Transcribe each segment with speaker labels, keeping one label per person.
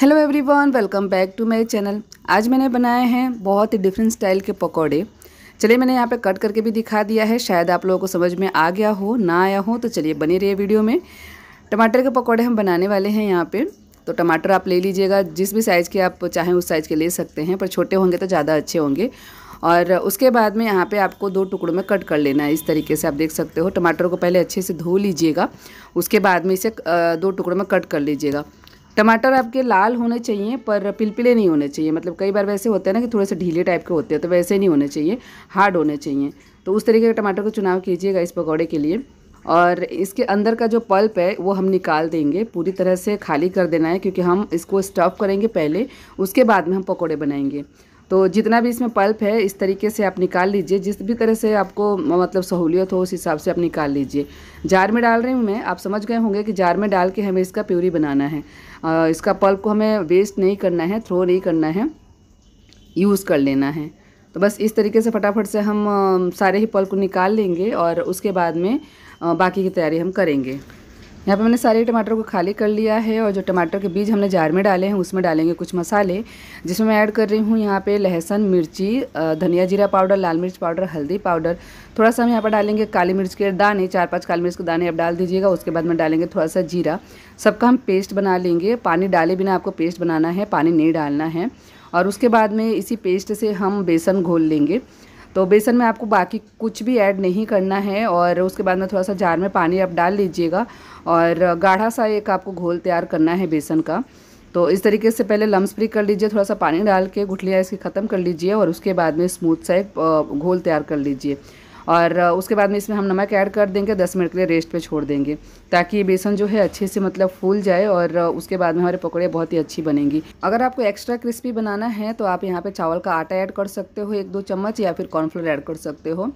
Speaker 1: hello everyone welcome back to my channel आज मैंने बनाए हैं बहुत ही डिफरेंट स्टाइल के पकोड़े चलिए मैंने यहाँ पे कट करके भी दिखा दिया है शायद आप लोगों को समझ में आ गया हो ना आया हो तो चलिए बने रहिए वीडियो में टमाटर के पकौड़े हम बनाने वाले हैं यहाँ पे तो टमाटर आप ले लीजिएगा जिस भी साइज़ के आप चाहें उस साइज़ के ले सकते हैं पर छोटे होंगे तो ज़्यादा अच्छे होंगे और उसके बाद में यहाँ पे आपको दो टुकड़ों में कट कर लेना है इस तरीके से आप देख सकते हो टमाटर को पहले अच्छे से धो लीजिएगा उसके बाद में इसे दो टुकड़ों में कट कर लीजिएगा टमाटर आपके लाल होने चाहिए पर पिलपिले नहीं होने चाहिए मतलब कई बार वैसे होते हैं ना कि थोड़े से ढीले टाइप के होते हैं तो वैसे नहीं होने चाहिए हार्ड होने चाहिए तो उस तरीके का टमाटर का चुनाव कीजिएगा इस पकौड़े के लिए और इसके अंदर का जो पल्प है वो हम निकाल देंगे पूरी तरह से खाली कर देना है क्योंकि हम इसको स्टफ़ करेंगे पहले उसके बाद में हम पकौड़े बनाएंगे तो जितना भी इसमें पल्प है इस तरीके से आप निकाल लीजिए जिस भी तरह से आपको मतलब सहूलियत हो उस हिसाब से आप निकाल लीजिए जार में डाल रही हूँ मैं आप समझ गए होंगे कि जार में डाल के हमें इसका प्यूरी बनाना है आ, इसका पल्प को हमें वेस्ट नहीं करना है थ्रो नहीं करना है यूज़ कर लेना है तो बस इस तरीके से फटाफट से हम सारे ही पल्प को निकाल लेंगे और उसके बाद में बाकी की तैयारी हम करेंगे यहाँ पे मैंने सारे टमाटर को खाली कर लिया है और जो टमाटर के बीज हमने जार में डाले हैं उसमें डालेंगे कुछ मसाले जिसमें मैं ऐड कर रही हूँ यहाँ पे लहसन मिर्ची धनिया जीरा पाउडर लाल मिर्च पाउडर हल्दी पाउडर थोड़ा सा हम यहाँ पर डालेंगे काली मिर्च के दाने चार पाँच काली मिर्च के दाने आप डाल दीजिएगा उसके बाद में डालेंगे थोड़ा सा जीरा सबका हम पेस्ट बना लेंगे पानी डाले बिना आपको पेस्ट बनाना है पानी नहीं डालना है और उसके बाद में इसी पेस्ट से हम बेसन घोल लेंगे तो बेसन में आपको बाकी कुछ भी ऐड नहीं करना है और उसके बाद में थोड़ा सा जार में पानी आप डाल लीजिएगा और गाढ़ा सा एक आपको घोल तैयार करना है बेसन का तो इस तरीके से पहले लम्ब स्प्रिक कर लीजिए थोड़ा सा पानी डाल के गुठलियाँ इसकी ख़त्म कर लीजिए और उसके बाद में स्मूथ सा एक घोल तैयार कर लीजिए और उसके बाद में इसमें हम नमक ऐड कर देंगे दस मिनट के लिए रेस्ट पर छोड़ देंगे ताकि बेसन जो है अच्छे से मतलब फूल जाए और उसके बाद में हमारे पकौड़े बहुत ही अच्छी बनेंगी अगर आपको एक्स्ट्रा क्रिस्पी बनाना है तो आप यहाँ पर चावल का आटा ऐड कर सकते हो एक दो चम्मच या फिर कॉर्नफ्लोर ऐड कर सकते हो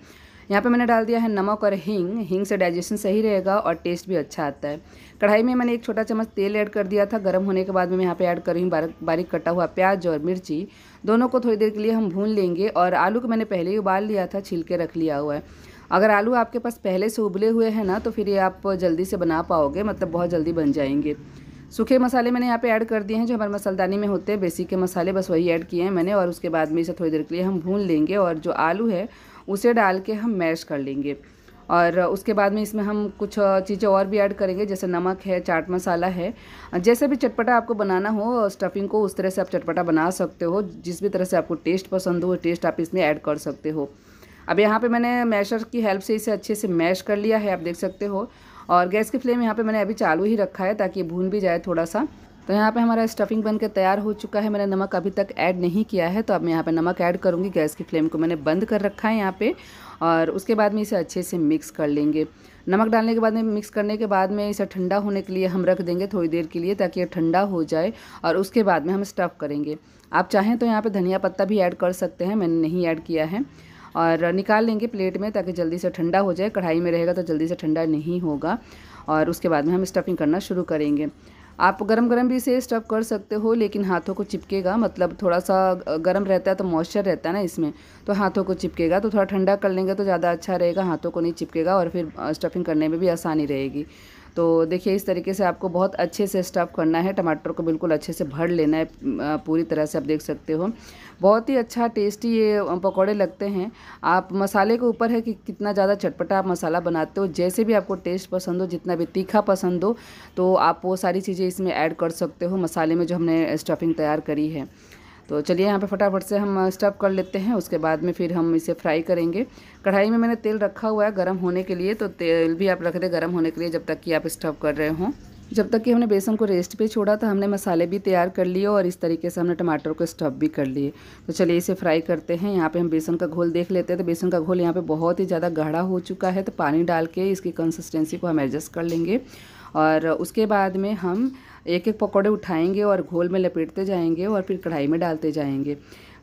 Speaker 1: यहाँ पे मैंने डाल दिया है नमक और हींग हींग से डाइजेशन सही रहेगा और टेस्ट भी अच्छा आता है कढ़ाई में मैंने एक छोटा चम्मच तेल ऐड कर दिया था गर्म होने के बाद मैं यहाँ पे ऐड कर रही हूँ बारीक बारीक कटा हुआ प्याज और मिर्ची दोनों को थोड़ी देर के लिए हम भून लेंगे और आलू को मैंने पहले ही उबाल लिया था छिल के रख लिया हुआ है अगर आलू आपके पास पहले से उबले हुए हैं ना तो फिर ये आप जल्दी से बना पाओगे मतलब बहुत जल्दी बन जाएंगे सूखे मसाले मैंने यहाँ पे ऐड कर दिए हैं जो हमारे मसालदानी में होते हैं बेसिक के मसाले बस वही ऐड किए हैं मैंने और उसके बाद में इसे थोड़ी देर के लिए हम भून लेंगे और जो आलू है उसे डाल के हम मैश कर लेंगे और उसके बाद में इसमें हम कुछ चीज़ें और भी ऐड करेंगे जैसे नमक है चाट मसाला है जैसे भी चटपटा आपको बनाना हो स्टफिंग को उस तरह से आप चटपटा बना सकते हो जिस भी तरह से आपको टेस्ट पसंद हो टेस्ट आप इसमें ऐड कर सकते हो अब यहाँ पे मैंने मैशर की हेल्प से इसे अच्छे से मैश कर लिया है आप देख सकते हो और गैस की फ्लेम यहाँ पे मैंने अभी चालू ही रखा है ताकि भून भी जाए थोड़ा सा तो यहाँ पे हमारा स्टफिंग बनकर तैयार हो चुका है मैंने नमक अभी तक ऐड नहीं किया है तो अब मैं यहाँ पे नमक ऐड करूँगी गैस की फ्लेम को मैंने बंद कर रखा है यहाँ पे और उसके बाद में इसे अच्छे से मिक्स कर लेंगे नमक डालने के बाद में मिक्स करने के बाद में इसे ठंडा होने के लिए हम रख देंगे थोड़ी देर के लिए ताकि ये ठंडा हो जाए और उसके बाद में हम स्टफ़ करेंगे आप चाहें तो यहाँ पर धनिया पत्ता भी ऐड कर सकते हैं मैंने नहीं ऐड किया है और निकाल लेंगे प्लेट में ताकि जल्दी से ठंडा हो जाए कढ़ाई में रहेगा तो जल्दी से ठंडा नहीं होगा और उसके बाद में हम स्टफिंग करना शुरू करेंगे आप गरम गरम भी इसे स्टफ़ कर सकते हो लेकिन हाथों को चिपकेगा मतलब थोड़ा सा गरम रहता है तो मॉइस्चर रहता है ना इसमें तो हाथों को चिपकेगा तो थोड़ा ठंडा कर लेंगे तो ज़्यादा अच्छा रहेगा हाथों को नहीं चिपकेगा और फिर स्टफिंग करने में भी आसानी रहेगी तो देखिए इस तरीके से आपको बहुत अच्छे से स्टफ़ करना है टमाटर को बिल्कुल अच्छे से भर लेना है पूरी तरह से आप देख सकते हो बहुत ही अच्छा टेस्टी ये पकौड़े लगते हैं आप मसाले के ऊपर है कि कितना ज़्यादा चटपटा आप मसाला बनाते हो जैसे भी आपको टेस्ट पसंद हो जितना भी तीखा पसंद हो तो आप वो सारी चीज़ें इसमें ऐड कर सकते हो मसाले में जो हमने स्टफिंग तैयार करी है तो चलिए यहाँ पे फटाफट से हम स्टफ़ कर लेते हैं उसके बाद में फिर हम इसे फ्राई करेंगे कढ़ाई में मैंने तेल रखा हुआ है गर्म होने के लिए तो तेल भी आप रख दें गर्म होने के लिए जब तक कि आप स्टफ़ कर रहे हों जब तक कि हमने बेसन को रेस्ट पे छोड़ा था हमने मसाले भी तैयार कर लिए और इस तरीके से हमने टमाटर को स्टफ भी कर लिए तो चलिए इसे फ्राई करते हैं यहाँ पे हम बेसन का घोल देख लेते हैं तो बेसन का घोल यहाँ पे बहुत ही ज़्यादा गाढ़ा हो चुका है तो पानी डाल के इसकी कंसिस्टेंसी को हम एडजस्ट कर लेंगे और उसके बाद में हम एक एक पकौड़े उठाएंगे और घोल में लपेटते जाएंगे और फिर कढ़ाई में डालते जाएंगे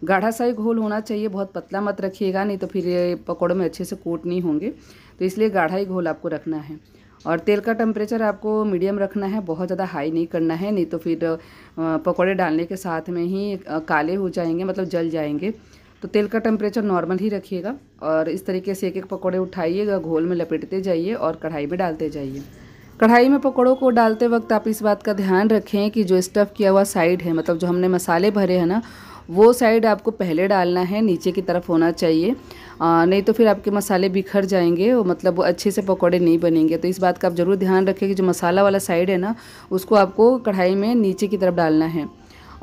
Speaker 1: गाढ़ा सा ही घोल होना चाहिए बहुत पतला मत रखिएगा नहीं तो फिर ये पकौड़ों में अच्छे से कोट नहीं होंगे तो इसलिए गाढ़ा ही घोल आपको रखना है और तेल का टेम्परेचर आपको मीडियम रखना है बहुत ज़्यादा हाई नहीं करना है नहीं तो फिर पकौड़े डालने के साथ में ही काले हो जाएंगे मतलब जल जाएंगे तो तेल का टेम्परेचर नॉर्मल ही रखिएगा और इस तरीके से एक एक पकौड़े उठाइएगा घोल में लपेटते जाइए और कढ़ाई में डालते जाइए कढ़ाई में पकौड़ों को डालते वक्त आप इस बात का ध्यान रखें कि जो स्टफ़ किया हुआ साइड है मतलब जो हमने मसाले भरे हैं ना वो साइड आपको पहले डालना है नीचे की तरफ होना चाहिए आ, नहीं तो फिर आपके मसाले बिखर जाएंगे और मतलब वो अच्छे से पकौड़े नहीं बनेंगे तो इस बात का आप ज़रूर ध्यान रखें कि जो मसाला वाला साइड है ना उसको आपको कढ़ाई में नीचे की तरफ डालना है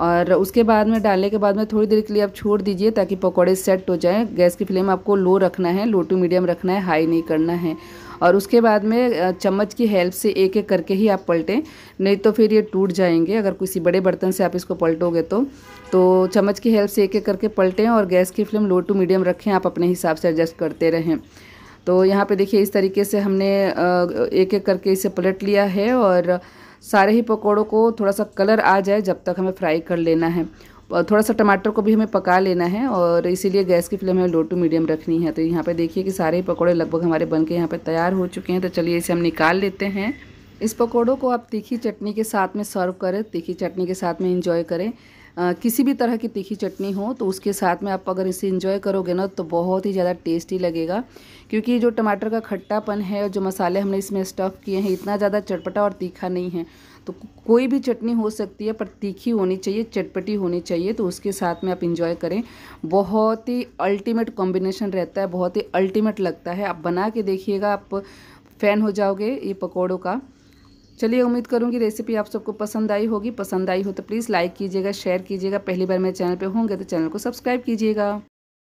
Speaker 1: और उसके बाद में डालने के बाद में थोड़ी देर के लिए आप छोड़ दीजिए ताकि पकौड़े सेट हो जाएँ गैस की फ्लेम आपको लो रखना है लो टू मीडियम रखना है हाई नहीं करना है और उसके बाद में चम्मच की हेल्प से एक एक करके ही आप पलटें नहीं तो फिर ये टूट जाएंगे अगर किसी बड़े बर्तन से आप इसको पलटोगे तो तो चम्मच की हेल्प से एक एक करके पलटें और गैस की फ्लेम लो टू मीडियम रखें आप अपने हिसाब से एडजस्ट करते रहें तो यहाँ पे देखिए इस तरीके से हमने एक एक करके इसे पलट लिया है और सारे ही पकौड़ों को थोड़ा सा कलर आ जाए जब तक हमें फ्राई कर लेना है थोड़ा सा टमाटर को भी हमें पका लेना है और इसीलिए गैस की फ्लेम हमें लो टू मीडियम रखनी है तो यहाँ पे देखिए कि सारे पकौड़े लगभग हमारे बन के यहाँ पे तैयार हो चुके हैं तो चलिए इसे हम निकाल लेते हैं इस पकौड़ों को आप तीखी चटनी के साथ में सर्व करें तीखी चटनी के साथ में इंजॉय करें आ, किसी भी तरह की तीखी चटनी हो तो उसके साथ में आप अगर इसे इंजॉय करोगे ना तो बहुत ही ज़्यादा टेस्टी लगेगा क्योंकि जो टमाटर का खट्टापन है और जो मसाले हमने इसमें स्टफ़ किए हैं इतना ज़्यादा चटपटा और तीखा नहीं है तो कोई भी चटनी हो सकती है पर तीखी होनी चाहिए चटपटी होनी चाहिए तो उसके साथ में आप इंजॉय करें बहुत ही अल्टीमेट कॉम्बिनेशन रहता है बहुत ही अल्टीमेट लगता है आप बना के देखिएगा आप फ़ैन हो जाओगे ये पकौड़ों का चलिए उम्मीद करूँगी रेसिपी आप सबको पसंद आई होगी पसंद आई हो तो प्लीज़ लाइक कीजिएगा शेयर कीजिएगा पहली बार मेरे चैनल पर होंगे तो चैनल को सब्सक्राइब कीजिएगा